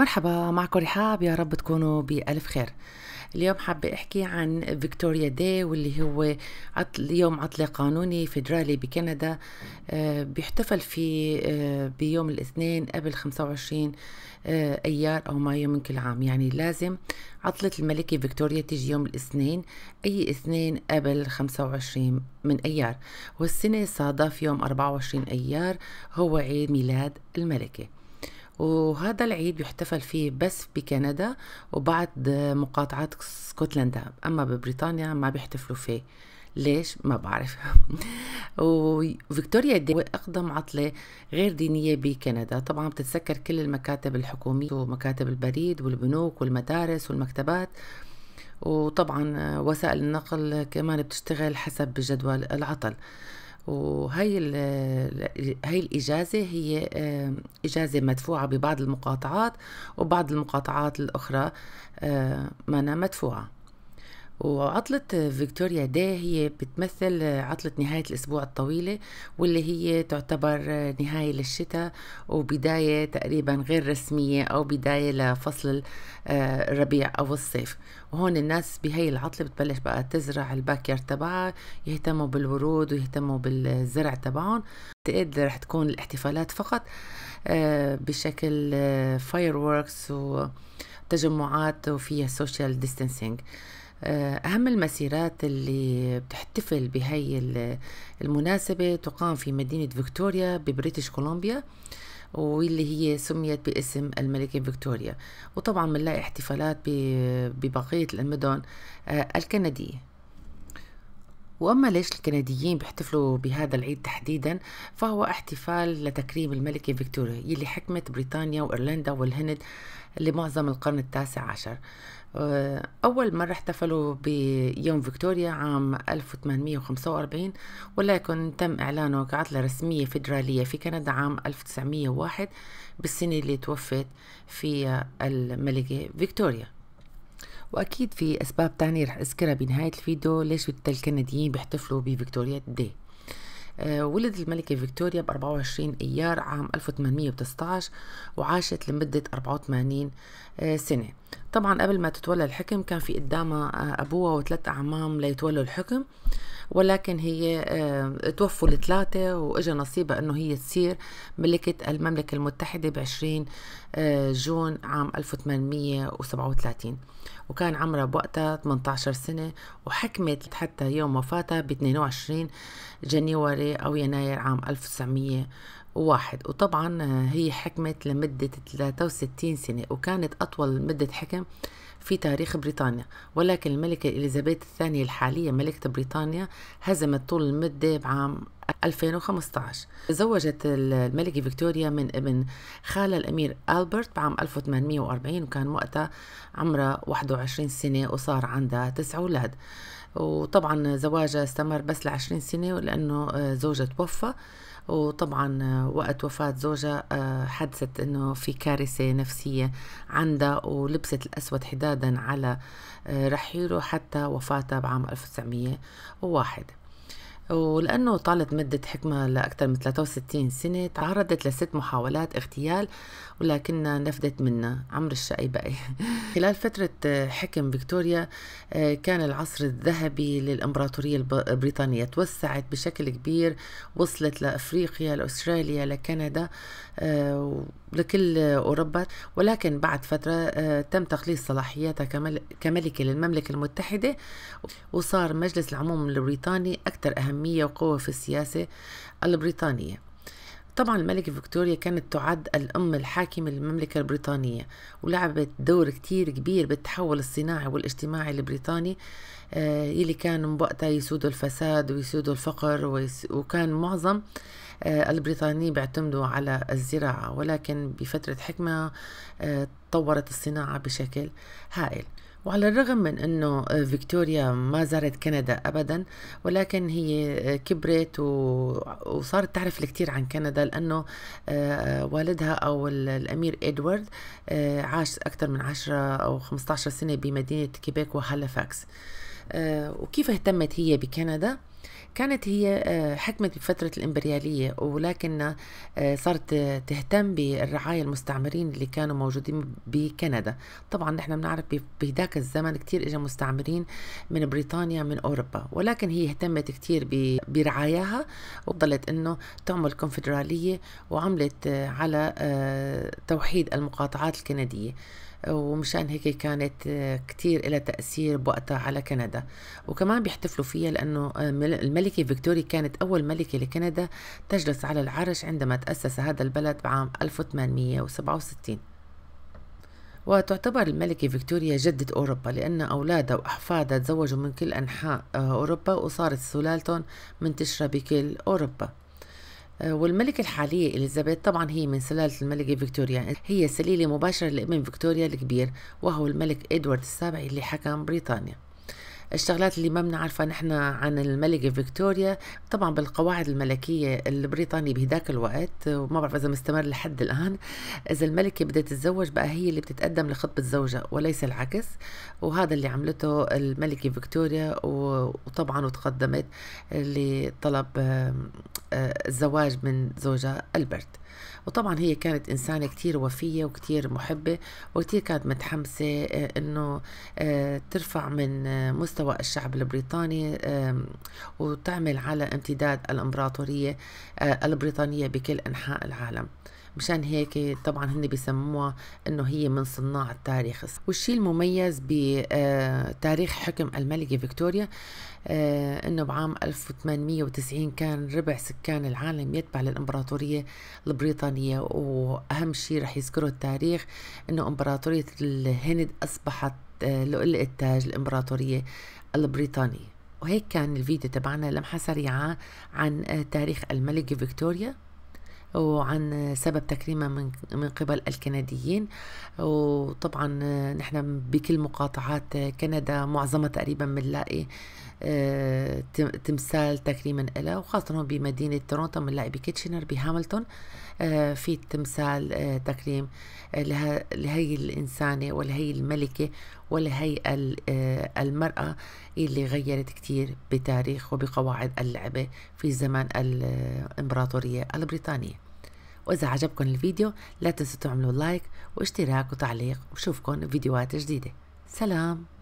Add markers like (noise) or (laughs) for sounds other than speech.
مرحبا معكم رحاب يا رب تكونوا بألف خير اليوم حابة أحكي عن فيكتوريا دي واللي هو عطل يوم عطلة قانوني فيدرالي بكندا آه، بيحتفل فيه آه، بيوم الاثنين قبل 25 آه، أيار أو مايو من كل عام يعني لازم عطلة الملكة فيكتوريا تيجي يوم الاثنين أي اثنين قبل 25 من أيار والسنة صادف يوم 24 أيار هو عيد ميلاد الملكة وهذا العيد يحتفل فيه بس بكندا وبعض مقاطعات اسكتلندا أما ببريطانيا ما بيحتفلوا فيه ليش ما بعرف (laughs) وفيكتوريا دي أقدم عطلة غير دينية بكندا طبعا بتتسكر كل المكاتب الحكومية ومكاتب البريد والبنوك والمدارس والمكتبات وطبعا وسائل النقل كمان بتشتغل حسب جدول العطل وهي هي الإجازة هي إجازة مدفوعة ببعض المقاطعات وبعض المقاطعات الأخرى ما مدفوعة وعطلة فيكتوريا داي هي بتمثل عطلة نهاية الأسبوع الطويلة واللي هي تعتبر نهاية للشتاء وبداية تقريبا غير رسمية أو بداية لفصل آه، الربيع أو الصيف وهون الناس بهي العطلة بتبلش بقى تزرع الباكير تبعها يهتموا بالورود ويهتموا بالزرع تبعهم اعتقد رح تكون الاحتفالات فقط آه، بشكل فاير آه، ووركس وتجمعات وفيها سوشيال ديستنسينج آه، أهم المسيرات اللي بتحتفل بهاي المناسبة تقام في مدينة فيكتوريا ببريتش كولومبيا واللي هي سميت باسم الملكة فيكتوريا وطبعا بنلاقي احتفالات ببقية المدن آه، الكندية وأما ليش الكنديين بيحتفلوا بهذا العيد تحديدا فهو احتفال لتكريم الملكة فيكتوريا يلي حكمت بريطانيا وإيرلندا والهند لمعظم القرن التاسع عشر آه، أول مرة احتفلوا بيوم فيكتوريا عام 1845 ولكن تم إعلانه كعطلة رسمية فيدرالية في كندا عام 1901 بالسنة اللي توفت فيها الملكة فيكتوريا واكيد في اسباب تانية رح اذكرها بنهاية الفيديو ليش الكنديين بيحتفلوا بفيكتوريا دي آه، ولد الملكة فيكتوريا ب 24 إيار عام 1819 وعاشت لمدة 84 آه، سنة طبعا قبل ما تتولى الحكم كان في قدامها آه، أبوها وثلاث أعمام ليتولوا الحكم ولكن هي آه، توفوا الثلاثة وإجا نصيبها أنه هي تصير ملكة المملكة المتحدة ب 20 آه، جون عام 1837 وكان عمرها بوقتها 18 سنة وحكمت حتى يوم وفاتها ب 22 جنيوري أو يناير عام 1900 واحد وطبعا هي حكمت لمدة 63 سنة وكانت أطول مدة حكم في تاريخ بريطانيا ولكن الملكة إليزابيث الثانية الحالية ملكة بريطانيا هزمت طول المدة بعام 2015 تزوجت الملكة فيكتوريا من ابن خالها الأمير ألبرت بعام 1840 وكان وقتها عمره 21 سنة وصار عندها تسع أولاد وطبعا زواجها استمر بس لعشرين سنة لأنه زوجها توفى وطبعا آه، وقت وفاة زوجها آه، حدثت أنه في كارثة نفسية عندها ولبست الأسود حدادا على آه، رحيله حتى وفاتها بعام 1901 ولأنه طالت مدة حكمها لأكثر من 63 سنة تعرضت لست محاولات اغتيال ولكنها نفدت منها عمر الشقي بقي (laughs) خلال فترة حكم فيكتوريا آه، كان العصر الذهبي للإمبراطورية البريطانية توسعت بشكل كبير وصلت لأفريقيا لأستراليا لكندا آه، لكل أوروبا ولكن بعد فترة آه، تم تقليص صلاحياتها كملكة للمملكة المتحدة وصار مجلس العموم البريطاني أكثر أهمية أهمية وقوة في السياسة البريطانية طبعا الملكة فيكتوريا كانت تعد الأم الحاكمة للمملكة البريطانية ولعبت دور كتير كبير بالتحول الصناعي والاجتماعي البريطاني اللي آه، كان بوقتها يسود الفساد ويسود الفقر وكان معظم آه، البريطانيين بيعتمدوا على الزراعة ولكن بفترة حكمة تطورت آه، الصناعة بشكل هائل وعلى الرغم من أنه فيكتوريا ما زارت كندا أبدا ولكن هي كبرت وصارت تعرف الكثير عن كندا لأنه آه، والدها أو الأمير إدوارد آه، عاش أكثر من 10 أو 15 سنة بمدينة كيبيك وهالفاكس آه، وكيف اهتمت هي بكندا كانت هي آه، حكمت بفترة الإمبريالية ولكن آه، صارت آه، تهتم بالرعاية المستعمرين اللي كانوا موجودين بكندا طبعا نحن بنعرف بهداك الزمن كتير إجا مستعمرين من بريطانيا من أوروبا ولكن هي اهتمت كتير برعاياها وضلت أنه تعمل كونفدرالية وعملت على توحيد المقاطعات الكندية ومشان هيك كانت آه، كتير لها تأثير بوقتها على كندا وكمان بيحتفلوا فيها لأنه آه، الملكة فيكتوريا كانت أول ملكة لكندا تجلس على العرش عندما تأسس هذا البلد بعام 1867 وتعتبر الملكة فيكتوريا جدة أوروبا لأن أولادها وأحفادها تزوجوا من كل أنحاء آه، أوروبا وصارت سلالتهم منتشرة بكل أوروبا والملكة الحالية إليزابيث طبعا هي من سلالة الملكة فيكتوريا هي سليلة مباشرة لابن فيكتوريا الكبير وهو الملك إدوارد السابع اللي حكم بريطانيا الشغلات اللي ما بنعرفها نحن عن الملكة فيكتوريا طبعا بالقواعد الملكية البريطانية بهداك الوقت وما بعرف إذا مستمر لحد الآن إذا الملكة بدها تتزوج بقى هي اللي بتتقدم لخطبة زوجها وليس العكس وهذا اللي عملته الملكة فيكتوريا وطبعا وتقدمت لطلب آه، الزواج من زوجها ألبرت وطبعا هي كانت إنسانة كتير وفية وكتير محبة وكتير كانت متحمسة آه، أنه آه، ترفع من مستوى الشعب البريطاني وتعمل على امتداد الإمبراطورية البريطانية بكل أنحاء العالم مشان هيك طبعا هن بيسموها انه هي من صناع التاريخ والشيء المميز بتاريخ آه، حكم الملكة فيكتوريا آه، انه بعام 1890 كان ربع سكان العالم يتبع للامبراطورية البريطانية واهم شيء رح يذكره التاريخ انه امبراطورية الهند اصبحت آه، لؤلؤ التاج الامبراطورية البريطانية وهيك كان الفيديو تبعنا لمحة سريعة عن تاريخ الملكة فيكتوريا وعن سبب تكريمه من من قبل الكنديين وطبعا نحن بكل مقاطعات كندا معظمها تقريبا بنلاقي آه، تمثال تكريما لها وخاصة هون بمدينة تورونتو بنلاقي بكيتشنر بهاملتون آه، في تمثال آه، تكريم لهي الإنسانة ولهي الملكة ولهي المرأة اللي غيرت كتير بتاريخ وبقواعد اللعبة في زمن الإمبراطورية البريطانية وإذا عجبكم الفيديو لا تنسوا تعملوا لايك واشتراك وتعليق وشوفكم فيديوهات جديدة سلام